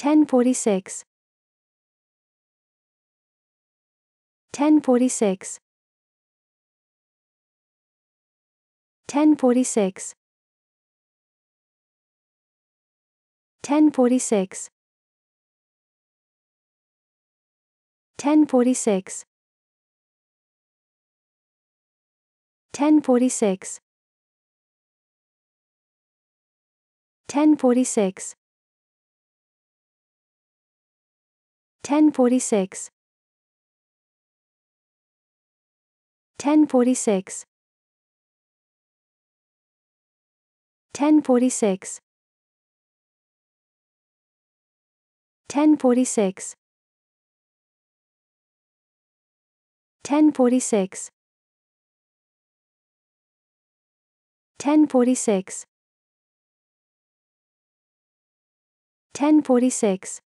1046 1046 1046 1046 1046 1046 1046 1046 1046 1046 1046 1046 1046 1046